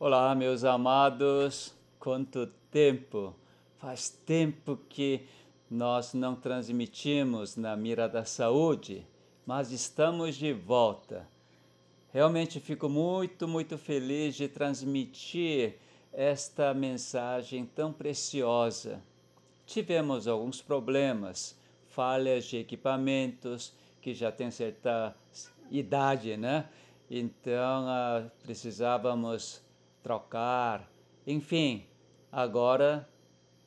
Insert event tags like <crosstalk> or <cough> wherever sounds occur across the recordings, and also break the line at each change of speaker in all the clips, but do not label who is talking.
Olá, meus amados, quanto tempo! Faz tempo que nós não transmitimos na Mira da Saúde, mas estamos de volta. Realmente fico muito, muito feliz de transmitir esta mensagem tão preciosa. Tivemos alguns problemas, falhas de equipamentos que já têm certa idade, né? Então ah, precisávamos trocar, enfim, agora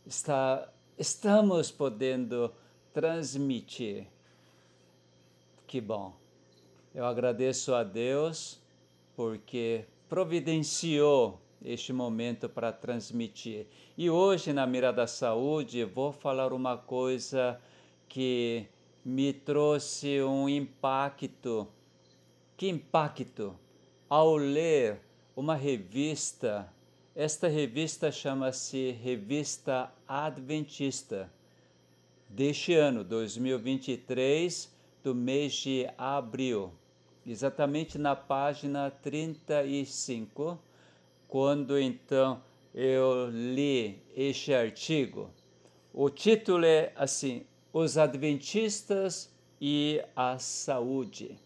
está, estamos podendo transmitir. Que bom. Eu agradeço a Deus porque providenciou este momento para transmitir. E hoje, na Mira da Saúde, vou falar uma coisa que me trouxe um impacto. Que impacto! Ao ler uma revista. Esta revista chama-se Revista Adventista, deste ano, 2023, do mês de abril, exatamente na página 35, quando então eu li este artigo. O título é assim: Os Adventistas e a Saúde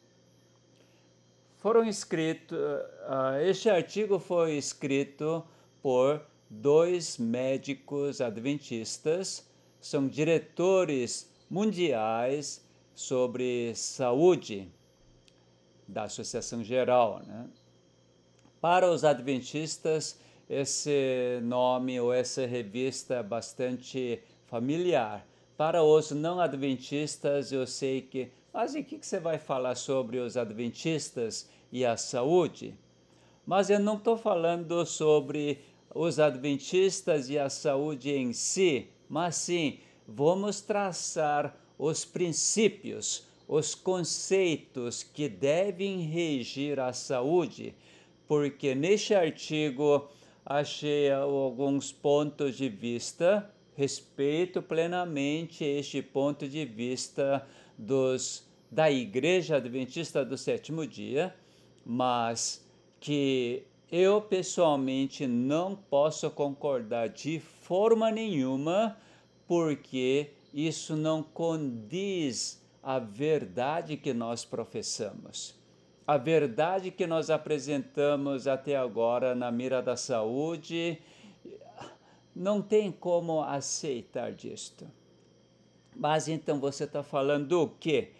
foram escritos, uh, ah, ah, este artigo foi escrito por dois médicos adventistas, são diretores mundiais sobre saúde da Associação Geral. Né? Para os adventistas, esse nome ou essa revista é bastante familiar. Para os não adventistas, eu sei que mas em que, que você vai falar sobre os adventistas e a saúde? Mas eu não estou falando sobre os adventistas e a saúde em si, mas sim vamos traçar os princípios, os conceitos que devem regir a saúde, porque neste artigo achei alguns pontos de vista, respeito plenamente este ponto de vista dos da Igreja Adventista do Sétimo Dia, mas que eu pessoalmente não posso concordar de forma nenhuma, porque isso não condiz a verdade que nós professamos. A verdade que nós apresentamos até agora na mira da saúde não tem como aceitar disto. Mas então você está falando o quê?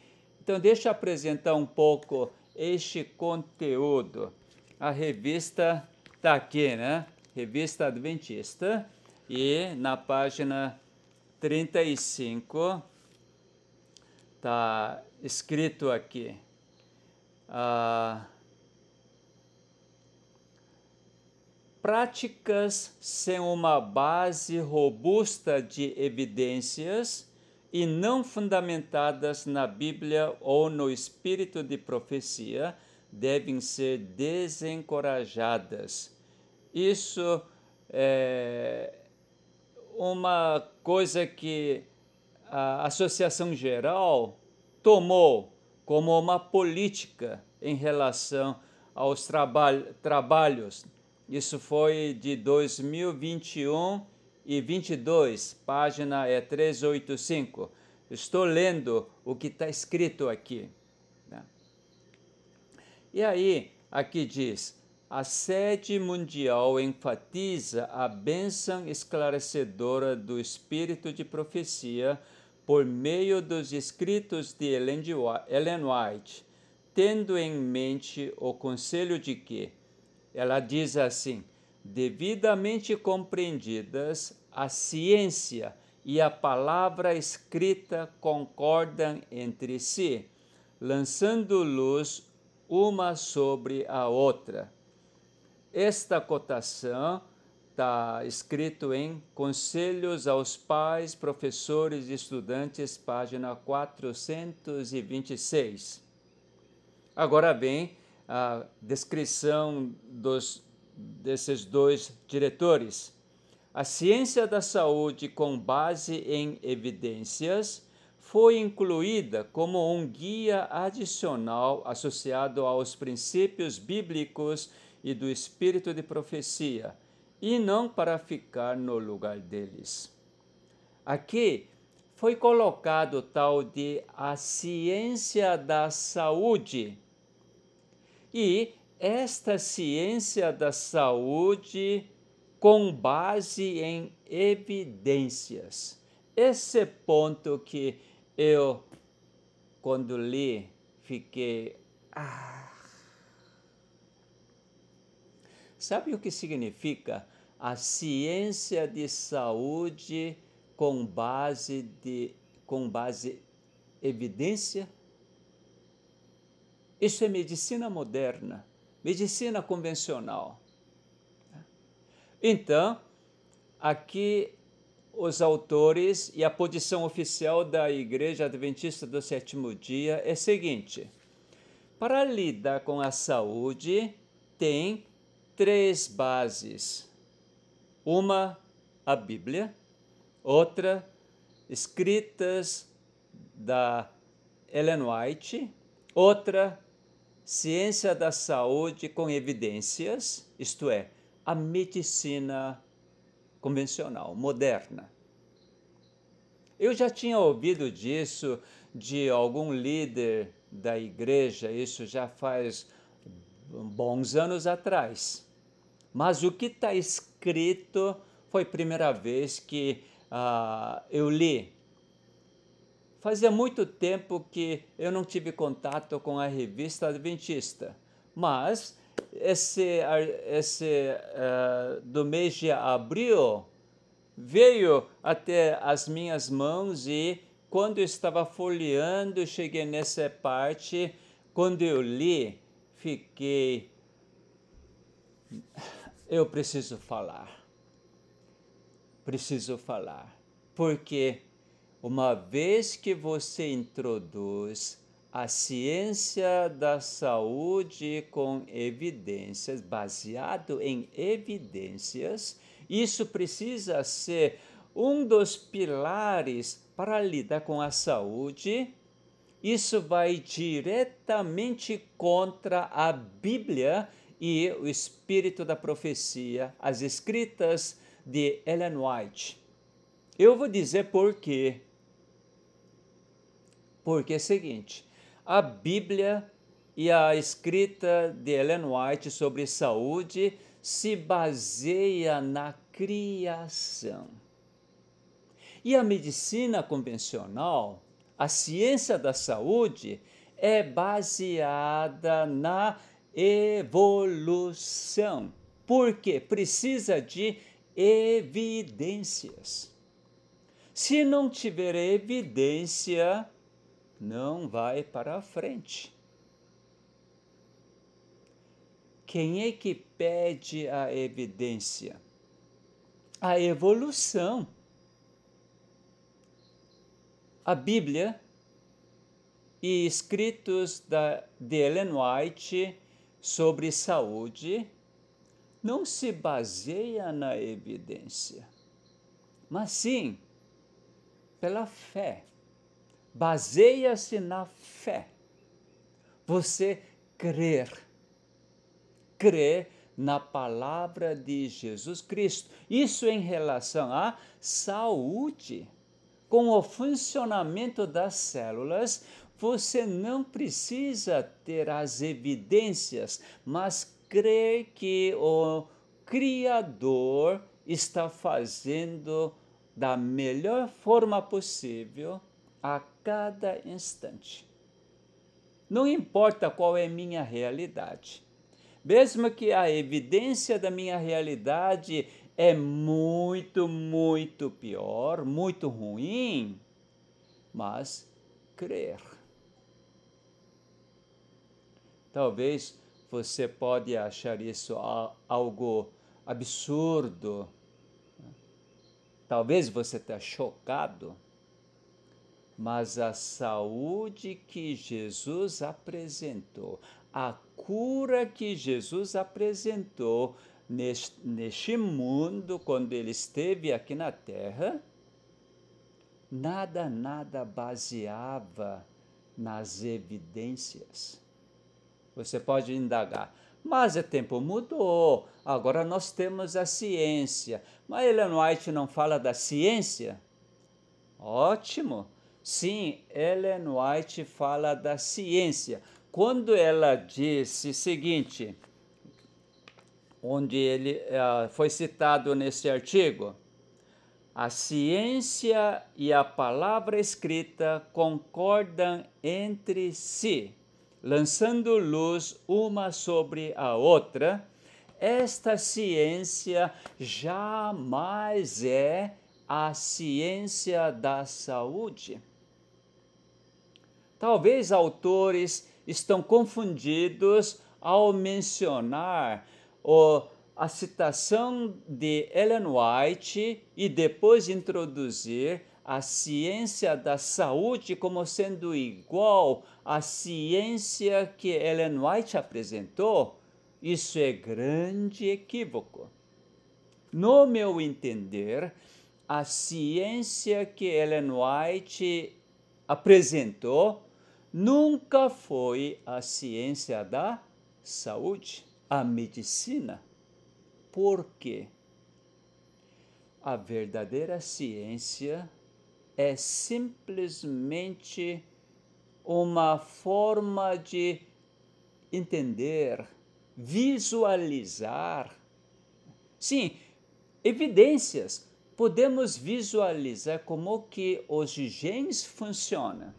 Então, deixa eu apresentar um pouco este conteúdo. A revista está aqui, né? Revista Adventista. E na página 35 está escrito aqui. Ah, práticas sem uma base robusta de evidências e não fundamentadas na Bíblia ou no espírito de profecia devem ser desencorajadas. Isso é uma coisa que a Associação Geral tomou como uma política em relação aos traba trabalhos. Isso foi de 2021 e 22, página é 385. Estou lendo o que está escrito aqui. Né? E aí, aqui diz: a sede mundial enfatiza a bênção esclarecedora do espírito de profecia por meio dos escritos de Ellen White, tendo em mente o conselho de que ela diz assim devidamente compreendidas, a ciência e a palavra escrita concordam entre si, lançando luz uma sobre a outra. Esta cotação está escrito em Conselhos aos Pais, Professores e Estudantes, página 426. Agora vem a descrição dos desses dois diretores. A ciência da saúde, com base em evidências, foi incluída como um guia adicional associado aos princípios bíblicos e do espírito de profecia, e não para ficar no lugar deles. Aqui foi colocado tal de a ciência da saúde. E esta ciência da saúde com base em evidências. Esse ponto que eu, quando li, fiquei. Ah. Sabe o que significa a ciência de saúde com base de com base evidência? Isso é medicina moderna medicina convencional. Então, aqui os autores e a posição oficial da Igreja Adventista do Sétimo Dia é seguinte: para lidar com a saúde, tem três bases. Uma, a Bíblia, outra, escritas da Ellen White, outra, ciência da saúde com evidências, isto é, a medicina convencional, moderna. Eu já tinha ouvido disso de algum líder da igreja, isso já faz bons anos atrás. Mas o que está escrito foi a primeira vez que uh, eu li Fazia muito tempo que eu não tive contato com a revista Adventista, mas esse, esse uh, do mês de abril veio até as minhas mãos e quando eu estava folheando, cheguei nessa parte, quando eu li, fiquei eu preciso falar. Preciso falar, porque uma vez que você introduz a ciência da saúde com evidências, baseado em evidências, isso precisa ser um dos pilares para lidar com a saúde. Isso vai diretamente contra a Bíblia e o espírito da profecia, as escritas de Ellen White. Eu vou dizer por quê. Porque é o seguinte, a Bíblia e a escrita de Ellen White sobre saúde se baseia na criação. E a medicina convencional, a ciência da saúde, é baseada na evolução. Porque precisa de evidências. Se não tiver evidência, não vai para a frente. Quem é que pede a evidência? A evolução. A Bíblia e escritos da, de Ellen White sobre saúde não se baseia na evidência, mas sim pela fé baseia-se na fé. Você crer. Crer na palavra de Jesus Cristo. Isso em relação à saúde. Com o funcionamento das células, você não precisa ter as evidências, mas crer que o Criador está fazendo da melhor forma possível a cada instante. Não importa qual é minha realidade, mesmo que a evidência da minha realidade é muito, muito pior, muito ruim, mas crer. Talvez você pode achar isso algo absurdo. Talvez você esteja tá chocado mas a saúde que Jesus apresentou, a cura que Jesus apresentou neste, neste mundo, quando ele esteve aqui na terra, nada, nada baseava nas evidências. Você pode indagar, mas o tempo mudou, agora nós temos a ciência. Mas Ellen White não fala da ciência? Ótimo! Sim, Ellen White fala da ciência. Quando ela disse o seguinte, onde ele uh, foi citado nesse artigo, a ciência e a palavra escrita concordam entre si, lançando luz uma sobre a outra. Esta ciência jamais é a ciência da saúde. Talvez autores estão confundidos ao mencionar o, a citação de Ellen White e depois introduzir a ciência da saúde como sendo igual à ciência que Ellen White apresentou, isso é grande equívoco. No meu entender, a ciência que Ellen White apresentou nunca foi a ciência da saúde, a medicina. Por quê? A verdadeira ciência é simplesmente uma forma de entender, visualizar. Sim, evidências. Podemos visualizar como que os genes funcionam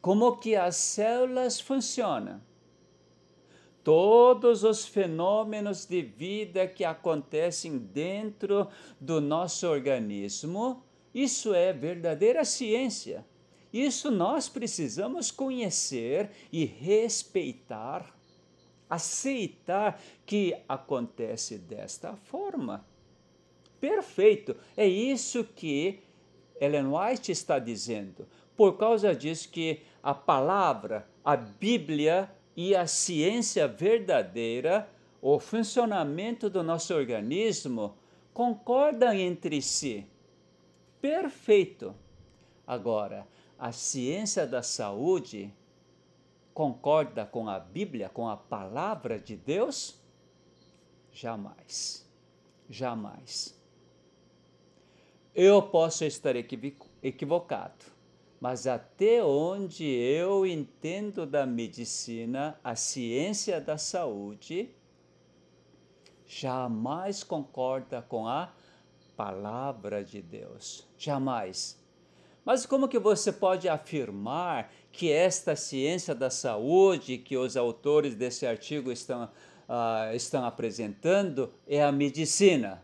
como que as células funcionam. Todos os fenômenos de vida que acontecem dentro do nosso organismo, isso é verdadeira ciência. Isso nós precisamos conhecer e respeitar, aceitar que acontece desta forma. Perfeito! É isso que Ellen White está dizendo. Por causa disso que a palavra, a Bíblia e a ciência verdadeira, o funcionamento do nosso organismo, concordam entre si. Perfeito! Agora, a ciência da saúde concorda com a Bíblia, com a palavra de Deus? Jamais. Jamais. Eu posso estar equivocado mas até onde eu entendo da medicina, a ciência da saúde jamais concorda com a palavra de Deus. Jamais. Mas como que você pode afirmar que esta ciência da saúde que os autores desse artigo estão, uh, estão apresentando é a medicina?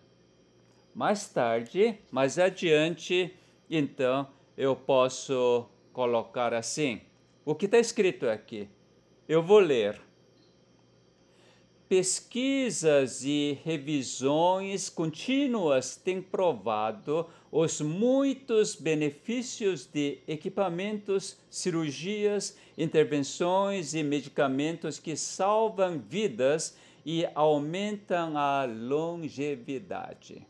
Mais tarde, mais adiante, então, eu posso colocar assim. O que está escrito aqui? Eu vou ler. Pesquisas e revisões contínuas têm provado os muitos benefícios de equipamentos, cirurgias, intervenções e medicamentos que salvam vidas e aumentam a longevidade.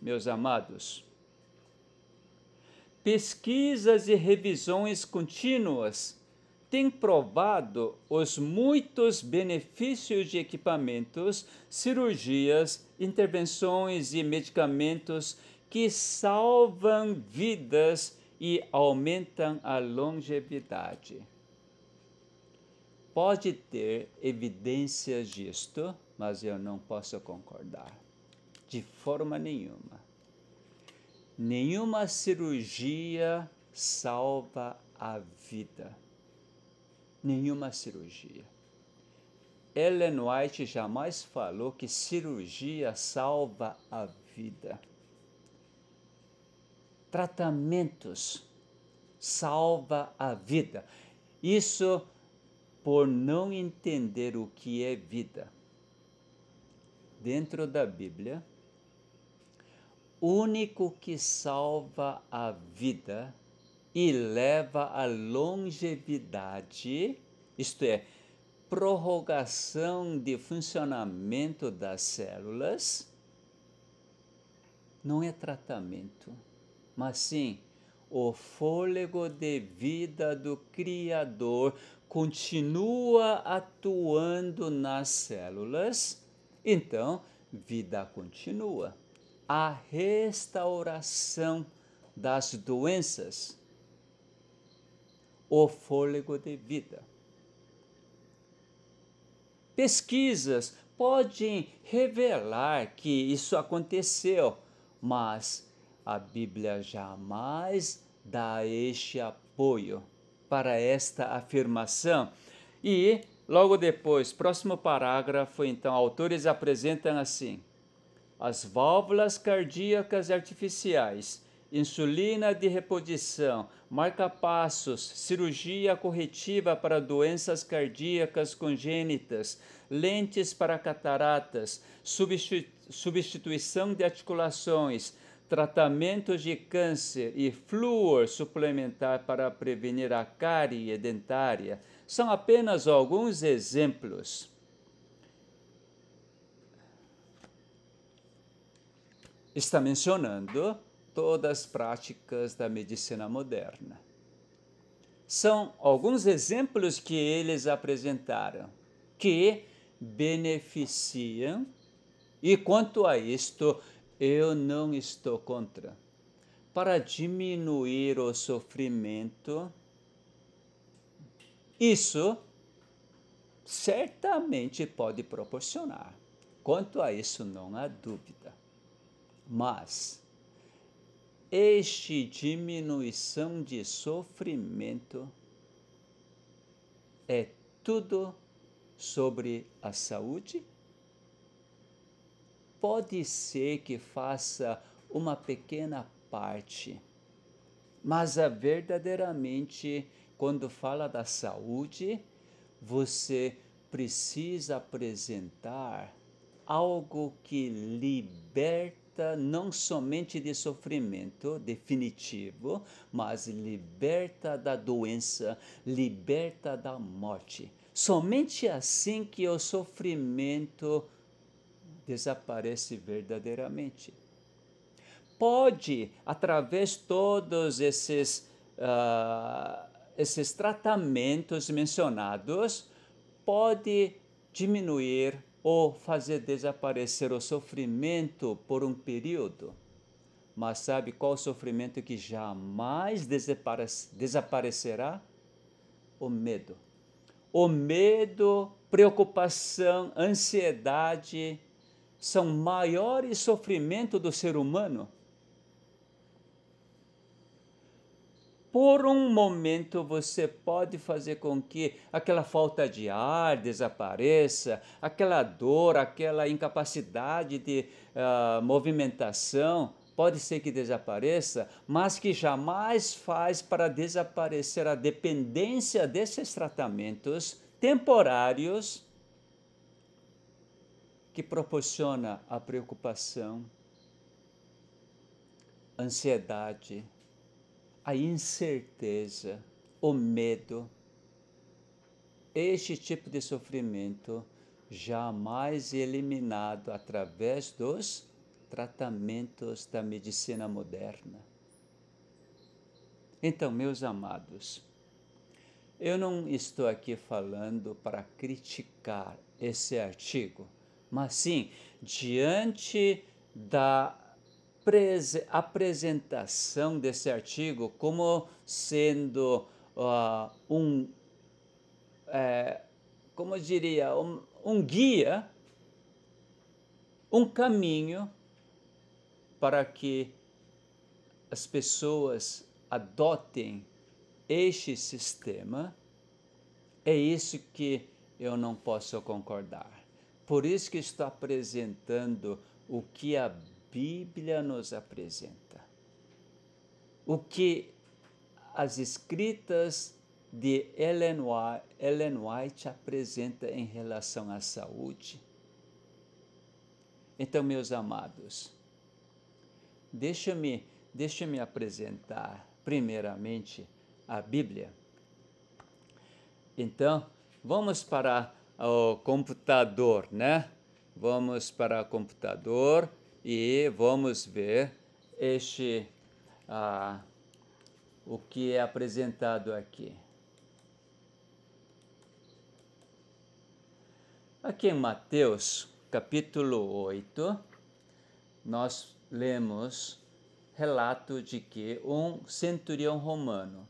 Meus amados, pesquisas e revisões contínuas têm provado os muitos benefícios de equipamentos, cirurgias, intervenções e medicamentos que salvam vidas e aumentam a longevidade. Pode ter evidências disto, mas eu não posso concordar de forma nenhuma. Nenhuma cirurgia salva a vida. Nenhuma cirurgia. Ellen White jamais falou que cirurgia salva a vida. Tratamentos salva a vida. Isso por não entender o que é vida. Dentro da Bíblia, único que salva a vida e leva à longevidade, isto é, prorrogação de funcionamento das células, não é tratamento, mas sim o fôlego de vida do Criador continua atuando nas células, então vida continua a restauração das doenças, o fôlego de vida. Pesquisas podem revelar que isso aconteceu, mas a Bíblia jamais dá este apoio para esta afirmação. E logo depois, próximo parágrafo, então, autores apresentam assim: as válvulas cardíacas artificiais, insulina de reposição, marca-passos, cirurgia corretiva para doenças cardíacas congênitas, lentes para cataratas, substituição de articulações, tratamentos de câncer e flúor suplementar para prevenir a cárie dentária são apenas alguns exemplos. está mencionando todas as práticas da medicina moderna. São alguns exemplos que eles apresentaram que beneficiam, e quanto a isto, eu não estou contra. Para diminuir o sofrimento, isso certamente pode proporcionar. Quanto a isso, não há dúvida. Mas este diminuição de sofrimento é tudo sobre a saúde? Pode ser que faça uma pequena parte, mas verdadeiramente, quando fala da saúde, você precisa apresentar algo que liberta liberta não somente de sofrimento definitivo, mas liberta da doença, liberta da morte. Somente assim que o sofrimento desaparece verdadeiramente. Pode, através de todos esses, uh, esses tratamentos mencionados, pode diminuir ou fazer desaparecer o sofrimento por um período. Mas sabe qual sofrimento que jamais desaparecerá? O medo. O medo, preocupação, ansiedade são maiores sofrimento do ser humano por um momento você pode fazer com que aquela falta de ar desapareça, aquela dor, aquela incapacidade de uh, movimentação, pode ser que desapareça, mas que jamais faz para desaparecer a dependência desses tratamentos temporários que proporciona a preocupação, ansiedade, a incerteza, o medo. Este tipo de sofrimento jamais eliminado através dos tratamentos da medicina moderna. Então, meus amados, eu não estou aqui falando para criticar esse artigo, mas sim diante da apresentação desse artigo como sendo uh, um, é, como eu diria, um, um guia, um caminho para que as pessoas adotem este sistema, é isso que eu não posso concordar. Por isso que estou apresentando o que a Bíblia nos apresenta. O que as escritas de Ellen White, Ellen White apresenta em relação à saúde. Então, meus amados, deixa-me deixa-me apresentar primeiramente a Bíblia. Então, vamos para o computador, né? Vamos para o computador e vamos ver este ah, o que é apresentado aqui. Aqui em Mateus, capítulo 8, nós lemos relato de que um centurião romano,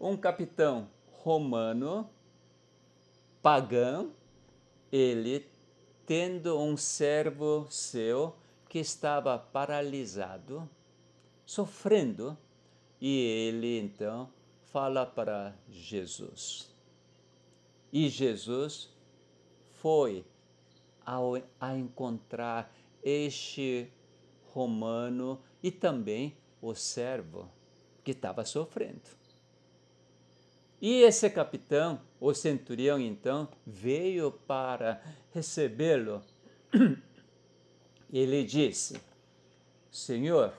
um capitão romano pagão, ele tendo um servo seu que estava paralisado, sofrendo, e ele então fala para Jesus. E Jesus foi ao, a encontrar este romano e também o servo que estava sofrendo. E esse capitão, o centurião então, veio para recebê-lo <clears throat> e lhe disse: Senhor,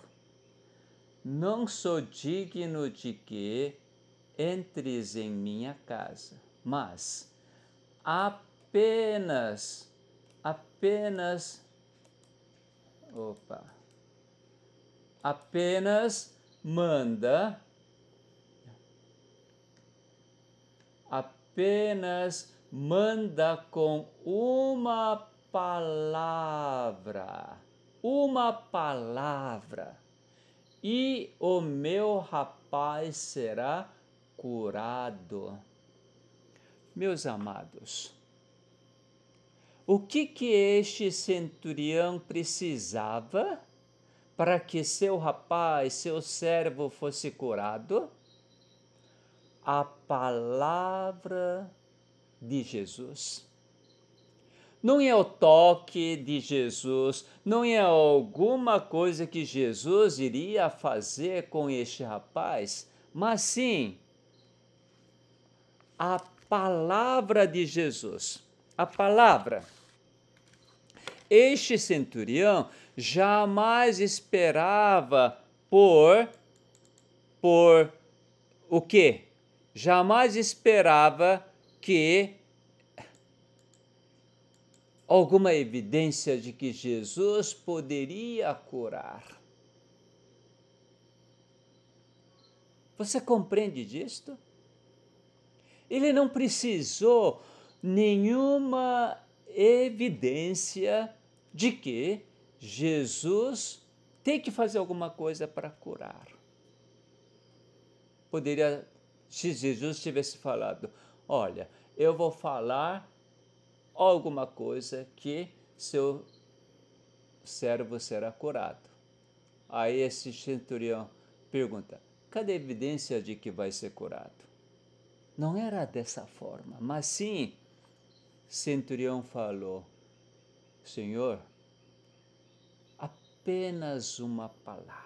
não sou digno de que entres em minha casa, mas apenas, apenas, opa, apenas manda, apenas manda com uma palavra, uma palavra, e o meu rapaz será curado. Meus amados, o que que este centurião precisava para que seu rapaz, seu servo fosse curado? A palavra de Jesus não é o toque de Jesus, não é alguma coisa que Jesus iria fazer com este rapaz, mas sim a palavra de Jesus. A palavra. Este centurião jamais esperava por por o quê? Jamais esperava que alguma evidência de que Jesus poderia curar. Você compreende disto? Ele não precisou nenhuma evidência de que Jesus tem que fazer alguma coisa para curar. Poderia, se Jesus tivesse falado: Olha, eu vou falar alguma coisa que seu servo será curado. Aí esse centurião pergunta: cadê a evidência de que vai ser curado? Não era dessa forma, mas sim, centurião falou: Senhor, apenas uma palavra.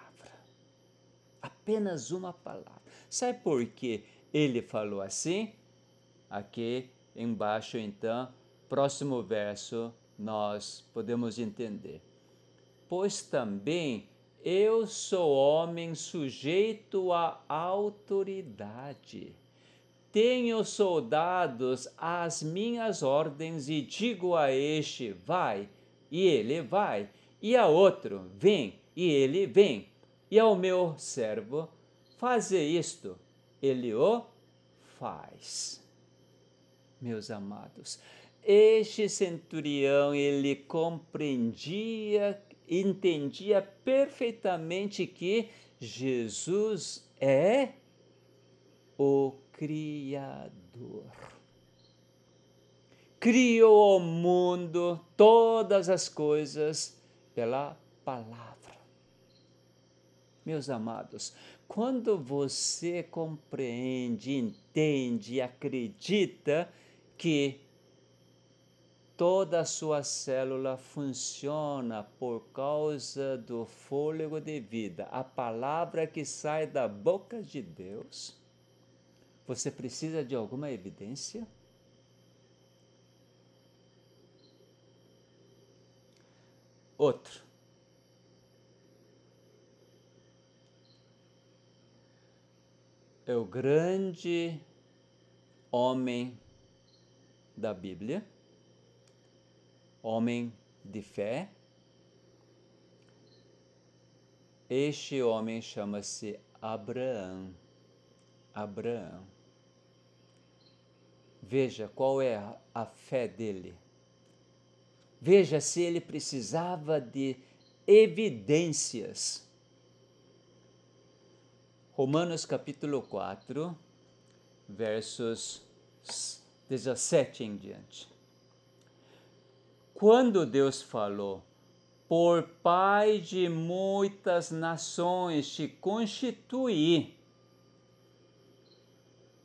Apenas uma palavra. Sabe por que ele falou assim? Aqui embaixo, então, próximo verso nós podemos entender. Pois também eu sou homem sujeito à autoridade. Tenho soldados às minhas ordens e digo a este: vai, e ele vai, e a outro: vem, e ele vem, e ao meu servo: faze isto, ele o faz. Meus amados, este centurião ele compreendia, entendia perfeitamente que Jesus é o Criador. Criou o mundo, todas as coisas, pela palavra. Meus amados, quando você compreende, entende, acredita que toda a sua célula funciona por causa do fôlego de vida, a palavra que sai da boca de Deus. Você precisa de alguma evidência? Outro. É o grande homem da Bíblia homem de fé. Este homem chama-se Abraão. Abraão. Veja qual é a fé dele. Veja se ele precisava de evidências. Romanos capítulo 4, versos 17 em diante. Quando Deus falou, por Pai de muitas nações te constituí.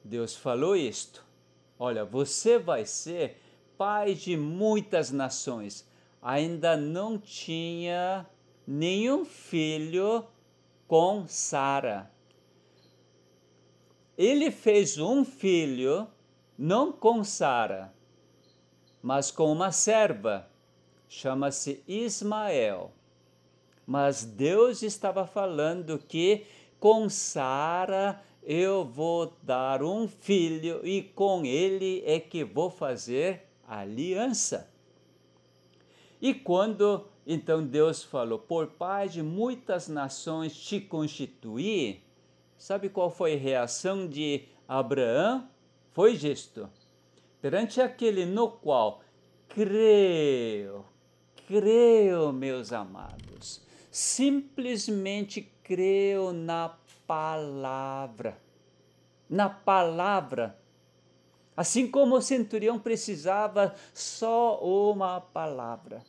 Deus falou isto. Olha, você vai ser pai de muitas nações. Ainda não tinha nenhum filho com Sara. Ele fez um filho, não com Sara mas com uma serva, chama-se Ismael. Mas Deus estava falando que com Sara eu vou dar um filho e com ele é que vou fazer aliança. E quando então Deus falou: Por pai de muitas nações te constituí. Sabe qual foi a reação de Abraão? Foi gesto perante aquele no qual creio, creio, meus amados, simplesmente creio na palavra. Na palavra. Assim como o centurião precisava só uma palavra.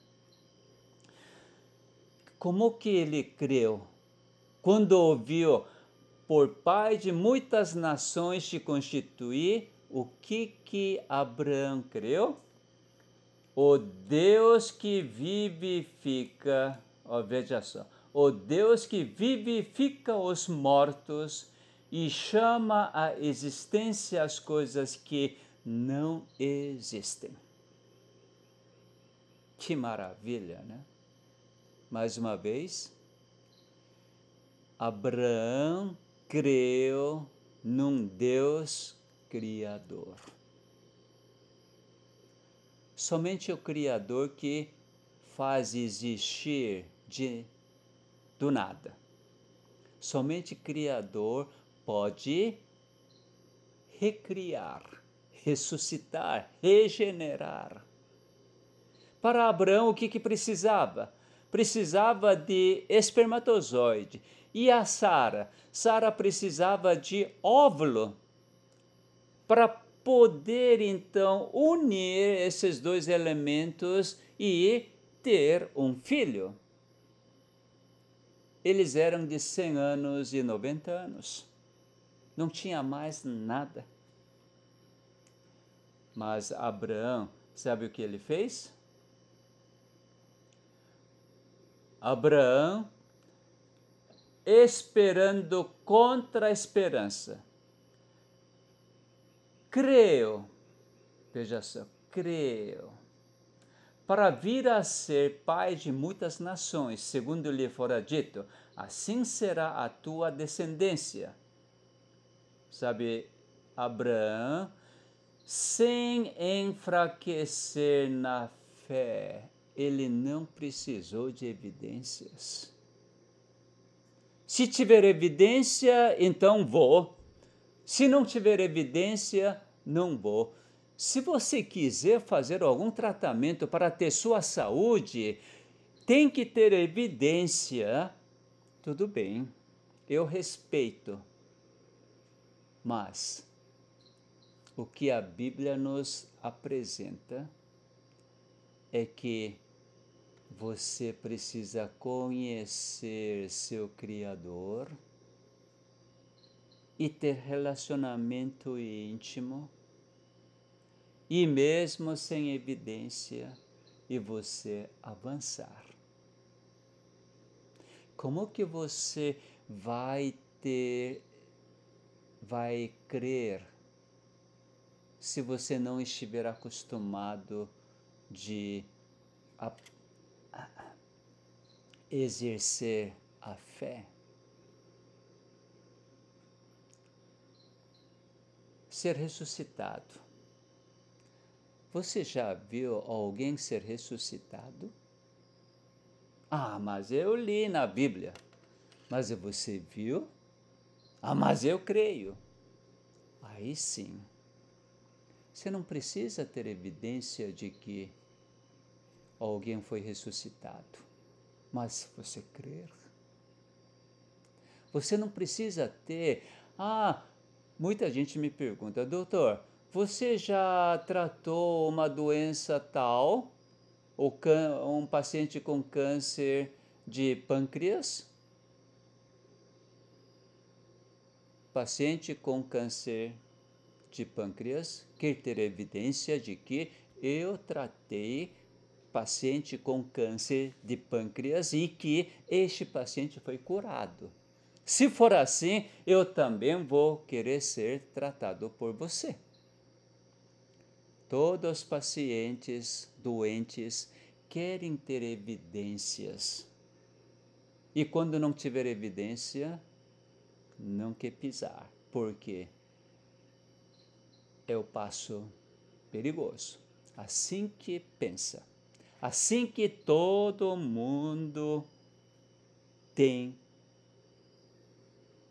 Como que ele creu? Quando ouviu, por pai de muitas nações te constituir, o que que Abraão creu? O Deus que vivifica, ó, veja só, o Deus que vivifica os mortos e chama à existência as coisas que não existem. Que maravilha, né? Mais uma vez, Abraão creu num Deus Criador. Somente o Criador que faz existir de do nada. Somente Criador pode recriar, ressuscitar, regenerar. Para Abraão, o que, que precisava? Precisava de espermatozoide. E a Sara? Sara precisava de óvulo para poder então unir esses dois elementos e ter um filho. Eles eram de 100 anos e 90 anos. Não tinha mais nada. Mas Abraão, sabe o que ele fez? Abraão, esperando contra a esperança, creu, veja só, creu, para vir a ser pai de muitas nações, segundo lhe fora dito, assim será a tua descendência. Sabe, Abraão, sem enfraquecer na fé, ele não precisou de evidências. Se tiver evidência, então vou. Se não tiver evidência, não vou. Se você quiser fazer algum tratamento para ter sua saúde, tem que ter evidência. Tudo bem, eu respeito. Mas o que a Bíblia nos apresenta é que você precisa conhecer seu Criador e ter relacionamento íntimo, e mesmo sem evidência, e você avançar. Como que você vai ter, vai crer, se você não estiver acostumado de a, a, exercer a fé? ser ressuscitado. Você já viu alguém ser ressuscitado? Ah, mas eu li na Bíblia. Mas você viu? Ah, mas eu creio. Aí sim. Você não precisa ter evidência de que alguém foi ressuscitado, mas você crer. Você não precisa ter, ah, Muita gente me pergunta, doutor, você já tratou uma doença tal, ou um paciente com câncer de pâncreas? Paciente com câncer de pâncreas quer ter evidência de que eu tratei paciente com câncer de pâncreas e que este paciente foi curado. Se for assim, eu também vou querer ser tratado por você. Todos os pacientes doentes querem ter evidências. E quando não tiver evidência, não quer pisar, porque é o passo perigoso. Assim que pensa, assim que todo mundo tem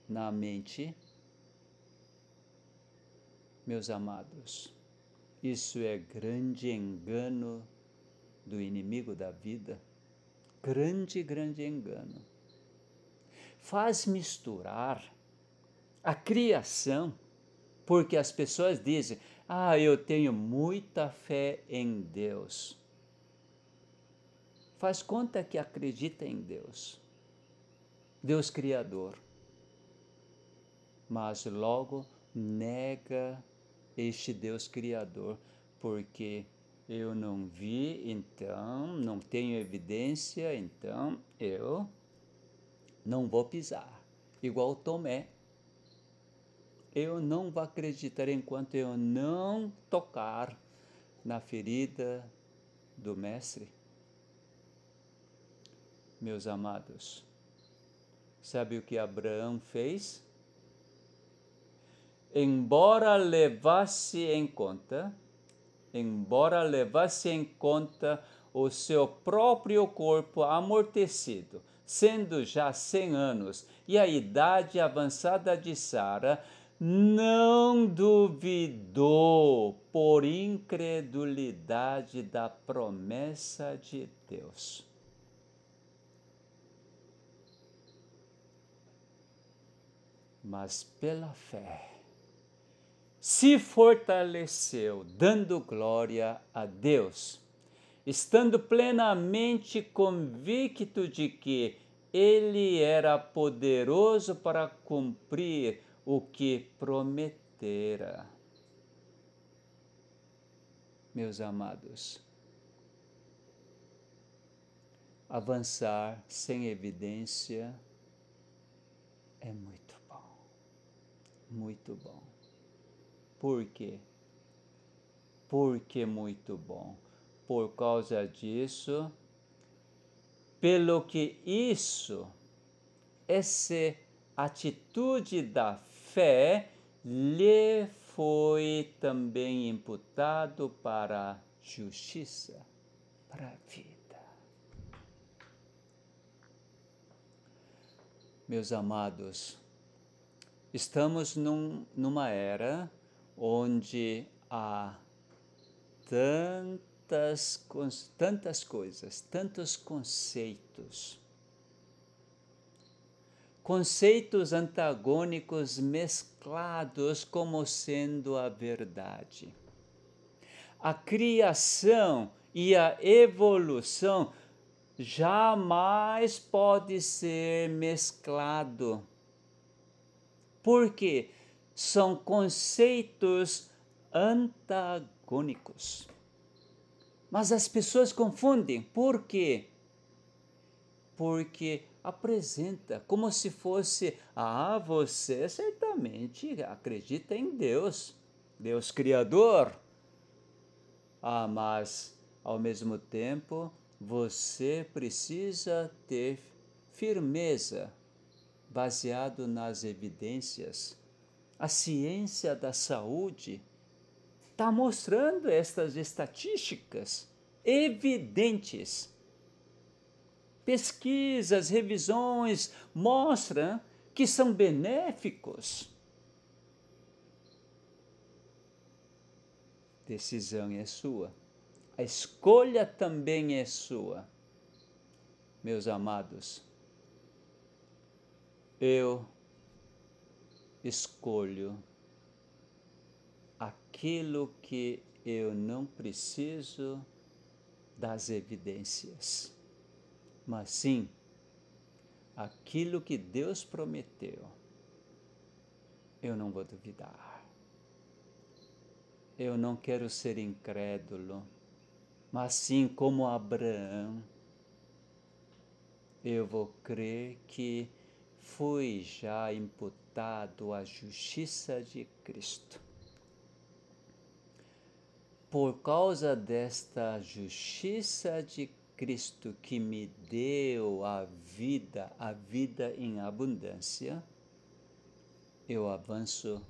na mente, meus amados. Isso é grande engano do inimigo da vida. Grande, grande engano. Faz misturar a criação, porque as pessoas dizem: Ah, eu tenho muita fé em Deus. Faz conta que acredita em Deus, Deus Criador mas logo nega este Deus Criador, porque eu não vi, então não tenho evidência, então eu não vou pisar. Igual Tomé. Eu não vou acreditar enquanto eu não tocar na ferida do Mestre. Meus amados, sabe o que Abraão fez? embora levasse em conta, embora levasse em conta o seu próprio corpo amortecido, sendo já 100 anos, e a idade avançada de Sara, não duvidou por incredulidade da promessa de Deus. Mas pela fé se fortaleceu, dando glória a Deus, estando plenamente convicto de que ele era poderoso para cumprir o que prometera. Meus amados, avançar sem evidência é muito bom, muito bom. Por quê? Porque muito bom. Por causa disso, pelo que isso, essa atitude da fé lhe foi também imputado para a justiça, para a vida. Meus amados, estamos num, numa era onde há tantas, tantas coisas, tantos conceitos. Conceitos antagônicos mesclados como sendo a verdade. A criação e a evolução jamais pode ser mesclado. Por quê? são conceitos antagônicos. Mas as pessoas confundem. Por quê? Porque apresenta como se fosse: ah, você certamente acredita em Deus, Deus Criador. Ah, mas ao mesmo tempo você precisa ter firmeza baseado nas evidências a ciência da saúde está mostrando estas estatísticas evidentes. Pesquisas, revisões mostram que são benéficos. Decisão é sua. A escolha também é sua. Meus amados, eu escolho aquilo que eu não preciso das evidências, mas sim aquilo que Deus prometeu. Eu não vou duvidar. Eu não quero ser incrédulo, mas sim como Abraão, eu vou crer que fui já imputado a justiça de Cristo. Por causa desta justiça de Cristo que me deu a vida, a vida em abundância, eu avanço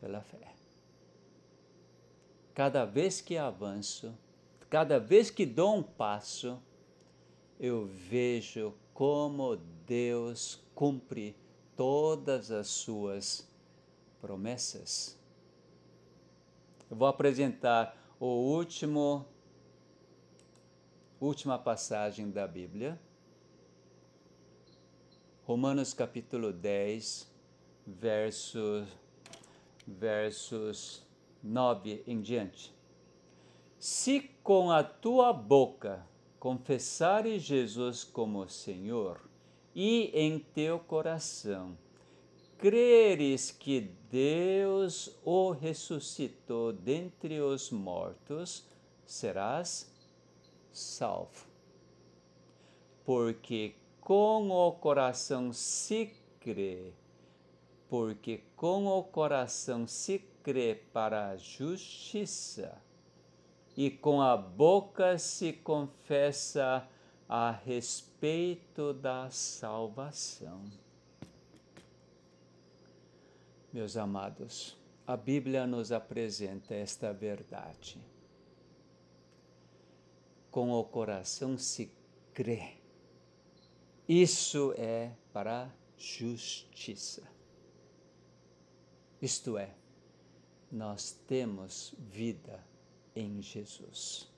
pela fé. Cada vez que avanço, cada vez que dou um passo, eu vejo como Deus cumpre todas as suas promessas. Eu vou apresentar o último última passagem da Bíblia. Romanos capítulo 10, versos versos 9 em diante. Se com a tua boca confessares Jesus como Senhor, e em teu coração creres que Deus o ressuscitou dentre os mortos, serás salvo. Porque com o coração se crê, porque com o coração se crê para a justiça, e com a boca se confessa a respeito respeito da salvação. Meus amados, a Bíblia nos apresenta esta verdade. Com o coração se crê. Isso é para justiça. Isto é, nós temos vida em Jesus.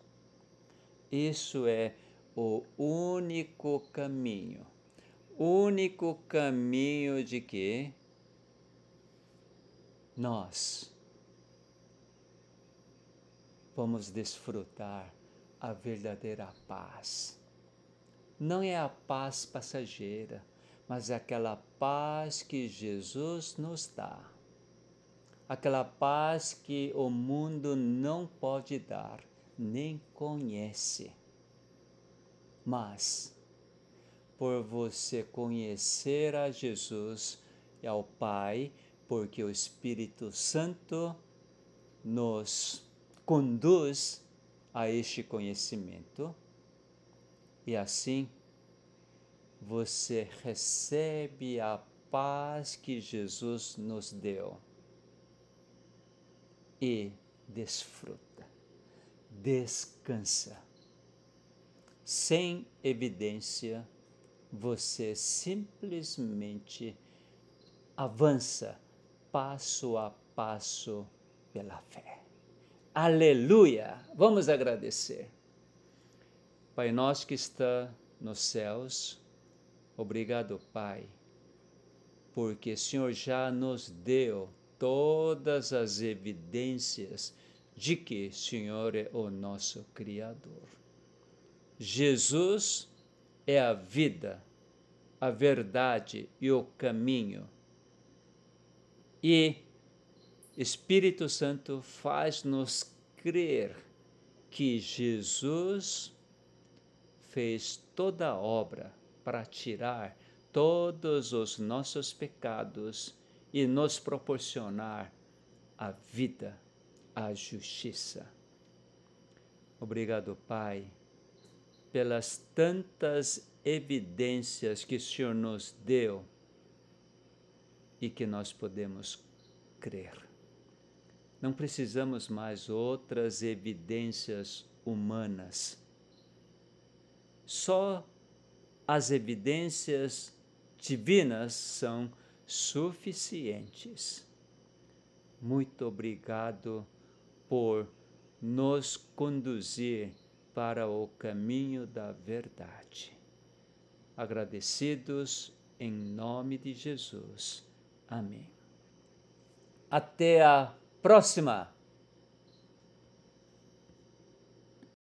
Isso é o único caminho. Único caminho de que nós vamos desfrutar a verdadeira paz. Não é a paz passageira, mas é aquela paz que Jesus nos dá. Aquela paz que o mundo não pode dar, nem conhece mas por você conhecer a Jesus e ao Pai, porque o Espírito Santo nos conduz a este conhecimento e assim você recebe a paz que Jesus nos deu e desfruta, descansa sem evidência, você simplesmente avança passo a passo pela fé. Aleluia! Vamos agradecer. Pai nosso que está nos céus, obrigado, Pai, porque o Senhor já nos deu todas as evidências de que o Senhor é o nosso Criador. Jesus é a vida, a verdade e o caminho. E Espírito Santo faz-nos crer que Jesus fez toda a obra para tirar todos os nossos pecados e nos proporcionar a vida, a justiça. Obrigado, Pai pelas tantas evidências que o Senhor nos deu e que nós podemos crer. Não precisamos mais outras evidências humanas. Só as evidências divinas são suficientes. Muito obrigado por nos conduzir para o caminho da verdade. Agradecidos em nome de Jesus. Amém. Até a próxima!